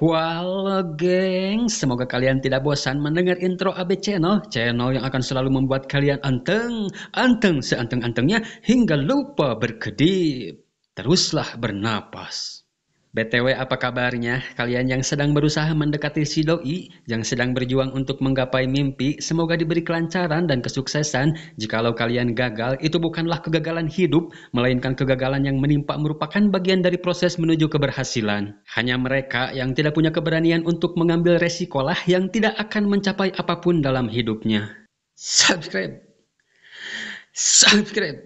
Halo geng, semoga kalian tidak bosan mendengar intro AB Channel, channel yang akan selalu membuat kalian anteng, anteng seanteng-antengnya hingga lupa berkedip. Teruslah bernapas. BTW apa kabarnya? Kalian yang sedang berusaha mendekati si doi, yang sedang berjuang untuk menggapai mimpi, semoga diberi kelancaran dan kesuksesan. Jikalau kalian gagal, itu bukanlah kegagalan hidup, melainkan kegagalan yang menimpa merupakan bagian dari proses menuju keberhasilan. Hanya mereka yang tidak punya keberanian untuk mengambil resikolah yang tidak akan mencapai apapun dalam hidupnya. Subscribe. Subscribe.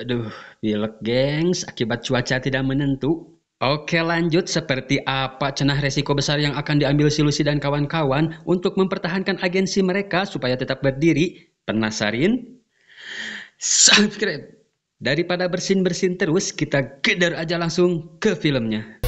Aduh, pilek gengs, akibat cuaca tidak menentu. Oke lanjut, seperti apa cenah resiko besar yang akan diambil Silusi dan kawan-kawan untuk mempertahankan agensi mereka supaya tetap berdiri? Penasarin? Subscribe! Daripada bersin-bersin terus, kita gedar aja langsung ke filmnya.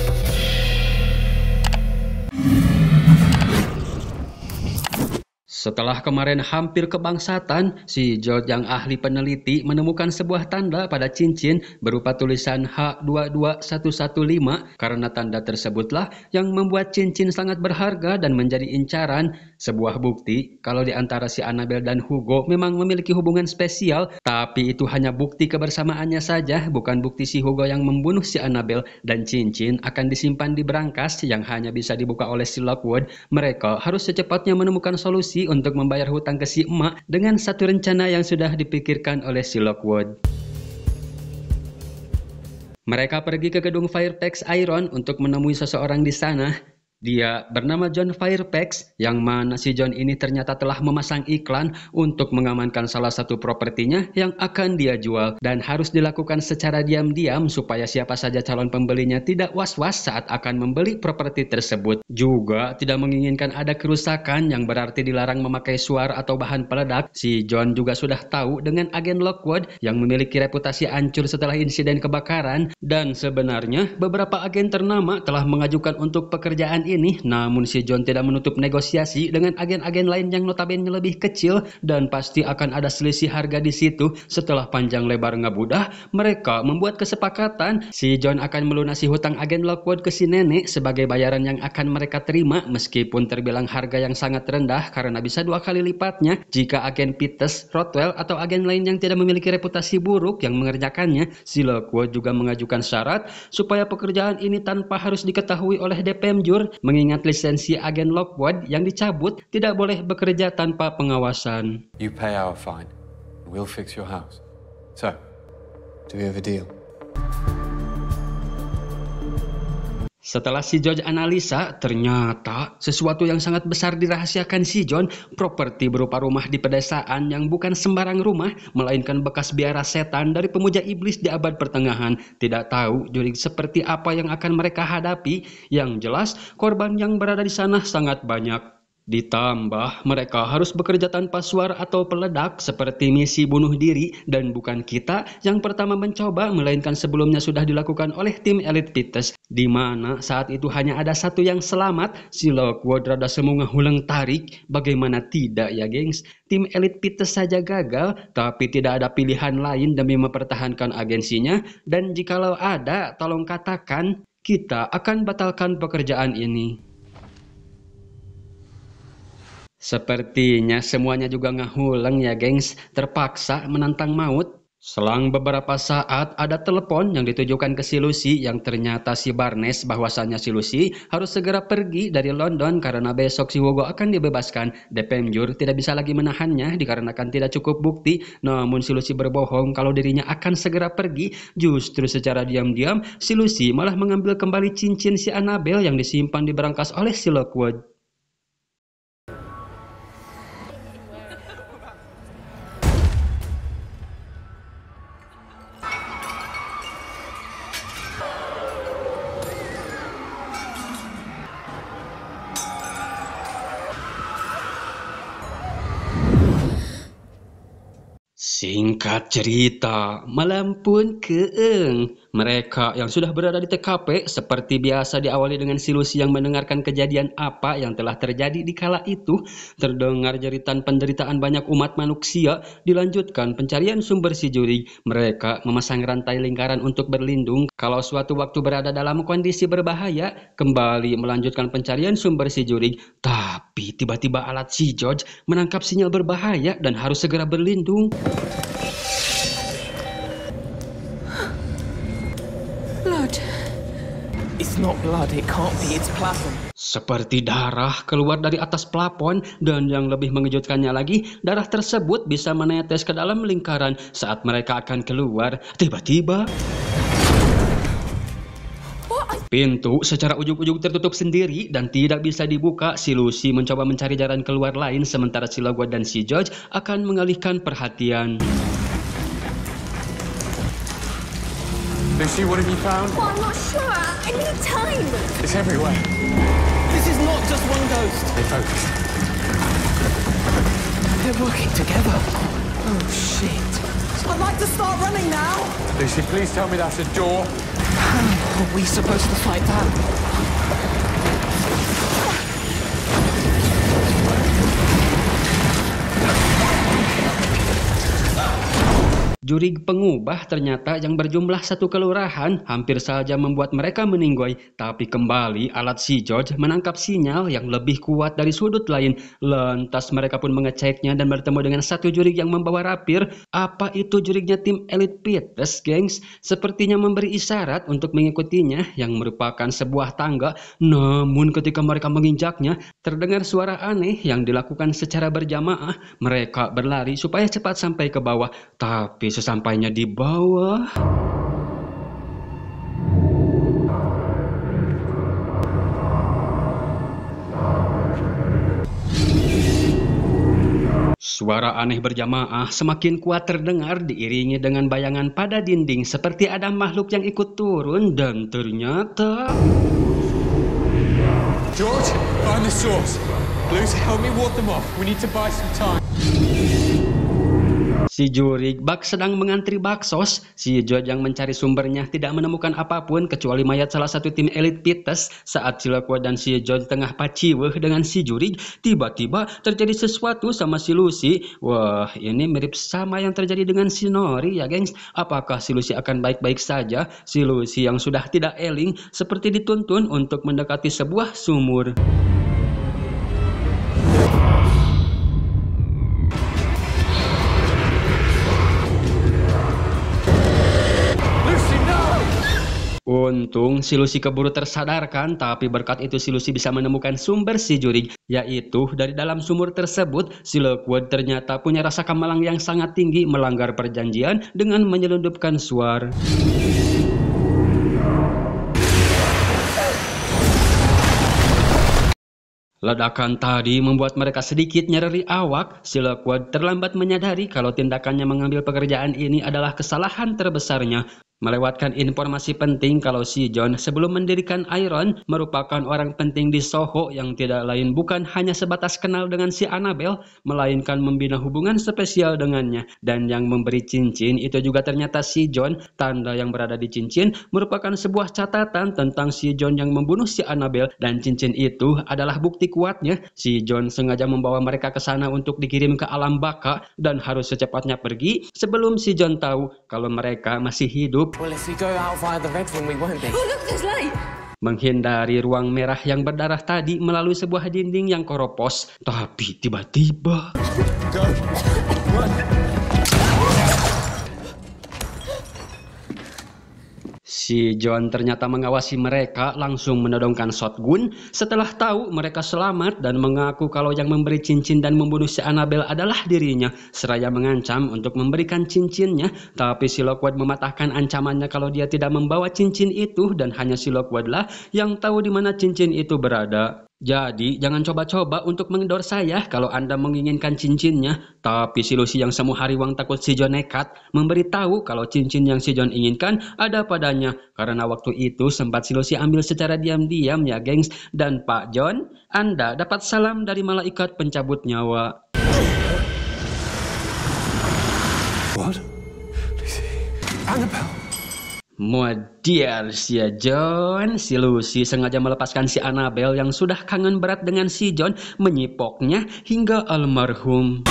Setelah kemarin hampir kebangsatan, si George yang ahli peneliti menemukan sebuah tanda pada cincin berupa tulisan H22115 karena tanda tersebutlah yang membuat cincin sangat berharga dan menjadi incaran. Sebuah bukti kalau di antara si Annabel dan Hugo memang memiliki hubungan spesial, tapi itu hanya bukti kebersamaannya saja, bukan bukti si Hugo yang membunuh si Annabel dan cincin akan disimpan di berangkas yang hanya bisa dibuka oleh si Lockwood. Mereka harus secepatnya menemukan solusi untuk membayar hutang ke si emak dengan satu rencana yang sudah dipikirkan oleh si Lockwood. Mereka pergi ke gedung Fairfax Iron untuk menemui seseorang di sana dia bernama John Firepax, yang mana si John ini ternyata telah memasang iklan untuk mengamankan salah satu propertinya yang akan dia jual dan harus dilakukan secara diam-diam supaya siapa saja calon pembelinya tidak was-was saat akan membeli properti tersebut. Juga tidak menginginkan ada kerusakan yang berarti dilarang memakai suara atau bahan peledak. Si John juga sudah tahu dengan agen Lockwood yang memiliki reputasi hancur setelah insiden kebakaran dan sebenarnya beberapa agen ternama telah mengajukan untuk pekerjaan ini ini, namun si John tidak menutup negosiasi dengan agen-agen lain yang notabene lebih kecil dan pasti akan ada selisih harga di situ. Setelah panjang lebar ngebudah, mereka membuat kesepakatan si John akan melunasi hutang agen Lockwood ke si nenek sebagai bayaran yang akan mereka terima meskipun terbilang harga yang sangat rendah karena bisa dua kali lipatnya jika agen Peters, Rotwell atau agen lain yang tidak memiliki reputasi buruk yang mengerjakannya. Si Lockwood juga mengajukan syarat supaya pekerjaan ini tanpa harus diketahui oleh DPM Jur mengingat lisensi agen Lockwood yang dicabut tidak boleh bekerja tanpa pengawasan. You pay our fine, we'll fix your house. So, do we have a deal? thank you setelah si George analisa, ternyata sesuatu yang sangat besar dirahasiakan si John, properti berupa rumah di pedesaan yang bukan sembarang rumah, melainkan bekas biara setan dari pemuja iblis di abad pertengahan. Tidak tahu juri seperti apa yang akan mereka hadapi, yang jelas korban yang berada di sana sangat banyak. Ditambah, mereka harus bekerja tanpa suara atau peledak seperti misi bunuh diri dan bukan kita yang pertama mencoba melainkan sebelumnya sudah dilakukan oleh tim elit Pites di mana saat itu hanya ada satu yang selamat, sila rada semungah huleng tarik, bagaimana tidak ya gengs? Tim elit Pites saja gagal, tapi tidak ada pilihan lain demi mempertahankan agensinya, dan jikalau ada, tolong katakan, kita akan batalkan pekerjaan ini. Sepertinya semuanya juga ngahuleng ya gengs, terpaksa menantang maut. Selang beberapa saat ada telepon yang ditujukan ke si Lucy yang ternyata si Barnes bahwasannya si Lucy harus segera pergi dari London karena besok si Hugo akan dibebaskan. Depenjur tidak bisa lagi menahannya dikarenakan tidak cukup bukti. Namun si Lucy berbohong kalau dirinya akan segera pergi. Justru secara diam-diam si Lucy malah mengambil kembali cincin si Annabel yang disimpan di berangkas oleh si Lockwood. Singkat cerita, malam pun keeng. Mereka yang sudah berada di TKP seperti biasa diawali dengan silusi yang mendengarkan kejadian apa yang telah terjadi di kala itu. Terdengar jeritan penderitaan banyak umat manusia, dilanjutkan pencarian sumber si juri. Mereka memasang rantai lingkaran untuk berlindung kalau suatu waktu berada dalam kondisi berbahaya, kembali melanjutkan pencarian sumber si juri. Tapi tiba-tiba alat si George menangkap sinyal berbahaya dan harus segera berlindung. not blood, it can't be, it's plafon. Seperti darah keluar dari atas plafon dan yang lebih mengejutkannya lagi, darah tersebut bisa menetes ke dalam lingkaran saat mereka akan keluar. Tiba-tiba... Pintu secara ujung-ujung tertutup sendiri dan tidak bisa dibuka. Si Lucy mencoba mencari jalan keluar lain sementara si Logo dan si George akan mengalihkan perhatian. Lucy, what have you found? Well, I'm not sure. I need time. It's everywhere. This is not just one ghost. Stay focused. They're working together. Oh, shit. I'd like to start running now. Lucy, please tell me that's a door. How are we supposed to fight that? Juri pengubah ternyata yang berjumlah satu kelurahan hampir saja membuat mereka meninggoy, tapi kembali alat si George menangkap sinyal yang lebih kuat dari sudut lain. Lantas mereka pun mengeceknya dan bertemu dengan satu juri yang membawa rapir. Apa itu jurignya tim elit Peters, gengs? Sepertinya memberi isyarat untuk mengikutinya yang merupakan sebuah tangga. Namun ketika mereka menginjaknya, terdengar suara aneh yang dilakukan secara berjamaah. Mereka berlari supaya cepat sampai ke bawah, tapi sesampainya di bawah. Suara aneh berjamaah semakin kuat terdengar diiringi dengan bayangan pada dinding seperti ada makhluk yang ikut turun dan ternyata... George, find the source. Please help me ward them off. We need to buy some time. Si juri bak sedang mengantri baksos, si yang mencari sumbernya tidak menemukan apapun kecuali mayat salah satu tim elit Pites saat si Silakwa dan si Joj tengah paciweh dengan si juri, tiba-tiba terjadi sesuatu sama si Lucy. Wah, ini mirip sama yang terjadi dengan si Nori ya gengs. Apakah si Lucy akan baik-baik saja? Si Lucy yang sudah tidak eling seperti dituntun untuk mendekati sebuah sumur. Untung silusi keburu tersadarkan, tapi berkat itu silusi bisa menemukan sumber si jurig, yaitu dari dalam sumur tersebut, si Lockwood ternyata punya rasa kemalang yang sangat tinggi melanggar perjanjian dengan menyelundupkan suar. Ledakan tadi membuat mereka sedikit nyeri awak. Si Lockwood terlambat menyadari kalau tindakannya mengambil pekerjaan ini adalah kesalahan terbesarnya melewatkan informasi penting kalau si John sebelum mendirikan Iron merupakan orang penting di Soho yang tidak lain bukan hanya sebatas kenal dengan si Annabel, melainkan membina hubungan spesial dengannya. Dan yang memberi cincin itu juga ternyata si John, tanda yang berada di cincin merupakan sebuah catatan tentang si John yang membunuh si Annabel dan cincin itu adalah bukti kuatnya. Si John sengaja membawa mereka ke sana untuk dikirim ke alam baka dan harus secepatnya pergi sebelum si John tahu kalau mereka masih hidup Menghindari ruang merah yang berdarah tadi melalui sebuah dinding yang koropos, tapi tiba-tiba... Si John ternyata mengawasi mereka langsung menodongkan shotgun setelah tahu mereka selamat dan mengaku kalau yang memberi cincin dan membunuh si Annabel adalah dirinya seraya mengancam untuk memberikan cincinnya tapi si Lockwood mematahkan ancamannya kalau dia tidak membawa cincin itu dan hanya si Lockwood yang tahu di mana cincin itu berada. Jadi, jangan coba-coba untuk mengendor saya kalau Anda menginginkan cincinnya. Tapi si Lucy yang semua hari wang takut si John nekat memberitahu kalau cincin yang si John inginkan ada padanya. Karena waktu itu sempat si Lucy ambil secara diam-diam ya gengs. Dan Pak John, Anda dapat salam dari malaikat pencabut nyawa. What? Annabelle. Muadiar si John, si Lucy sengaja melepaskan si Annabel yang sudah kangen berat dengan si John, menyipoknya hingga almarhum.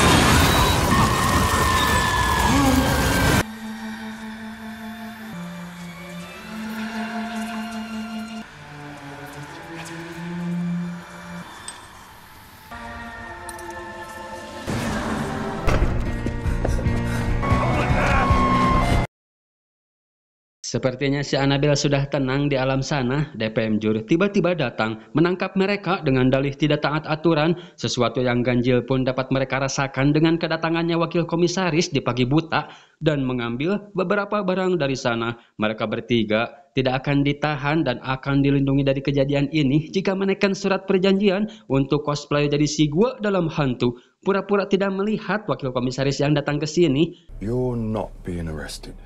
Sepertinya si Anabel sudah tenang di alam sana, DPM Jur tiba-tiba datang, menangkap mereka dengan dalih tidak taat aturan, sesuatu yang ganjil pun dapat mereka rasakan dengan kedatangannya wakil komisaris di pagi buta, dan mengambil beberapa barang dari sana. Mereka bertiga tidak akan ditahan dan akan dilindungi dari kejadian ini jika menekan surat perjanjian untuk cosplay jadi si gua dalam hantu. Pura-pura tidak melihat wakil komisaris yang datang ke sini. You're not being arrested.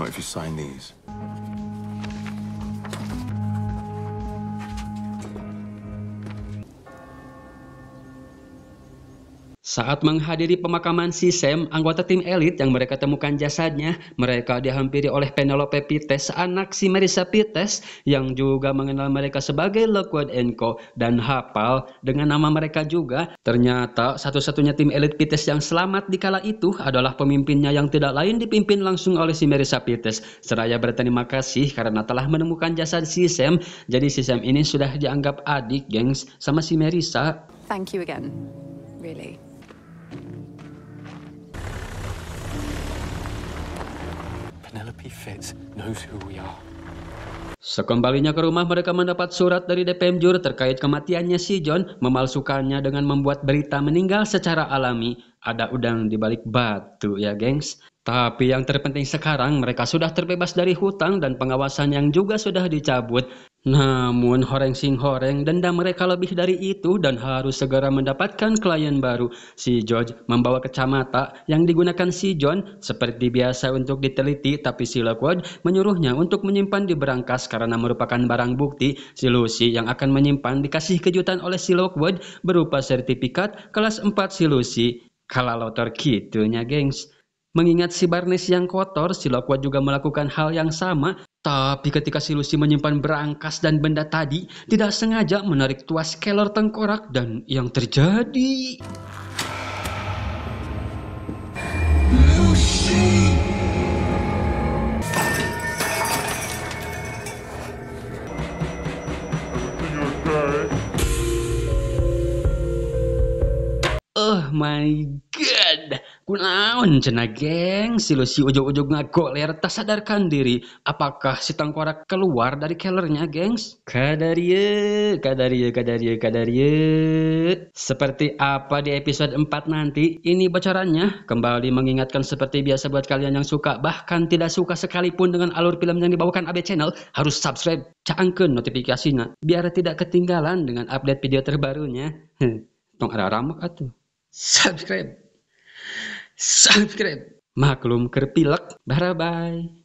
Not if you sign these. Saat menghadiri pemakaman si Sam, anggota tim elit yang mereka temukan jasadnya, mereka dihampiri oleh Penelope Pites, anak si Marissa Pites, yang juga mengenal mereka sebagai Lockwood Co. dan hafal dengan nama mereka juga. Ternyata satu-satunya tim elit Pites yang selamat di kala itu adalah pemimpinnya yang tidak lain dipimpin langsung oleh si Marissa Pites. Seraya berterima kasih karena telah menemukan jasad si Sam, jadi si Sam ini sudah dianggap adik, gengs, sama si Marissa. Thank you again, really. Sekembalinya ke rumah, mereka mendapat surat dari Depemjur terkait kematiannya si John, memalsukannya dengan membuat berita meninggal secara alami. Ada udang di balik batu ya, gengs. Tapi yang terpenting sekarang mereka sudah terbebas dari hutang dan pengawasan yang juga sudah dicabut. Namun Horeng Sing Horeng dendam mereka lebih dari itu dan harus segera mendapatkan klien baru. Si George membawa kacamata yang digunakan si John seperti biasa untuk diteliti tapi si Lockwood menyuruhnya untuk menyimpan di berangkas karena merupakan barang bukti. Si Lucy yang akan menyimpan dikasih kejutan oleh si Lockwood berupa sertifikat kelas 4 si Lucy. Kalau lotor gitunya, gengs. Mengingat si Barnes yang kotor, si Lockwood juga melakukan hal yang sama tapi ketika si Lucy menyimpan berangkas dan benda tadi, tidak sengaja menarik tuas Keller tengkorak dan yang terjadi... Oh my Kunaon cenah geng, si lu si ujung ngagok ler tak sadarkan diri. Apakah si tengkorak keluar dari kellernya, gengs? Kadarie, kadarie, kadarie, kadarie. Seperti apa di episode 4 nanti, ini bocorannya. Kembali mengingatkan seperti biasa buat kalian yang suka, bahkan tidak suka sekalipun dengan alur film yang dibawakan AB Channel, harus subscribe, cangkeun notifikasinya, biar tidak ketinggalan dengan update video terbarunya. Tong ada ramak atuh. Subscribe. Subscribe. Maklum kerpilek. Bye bye.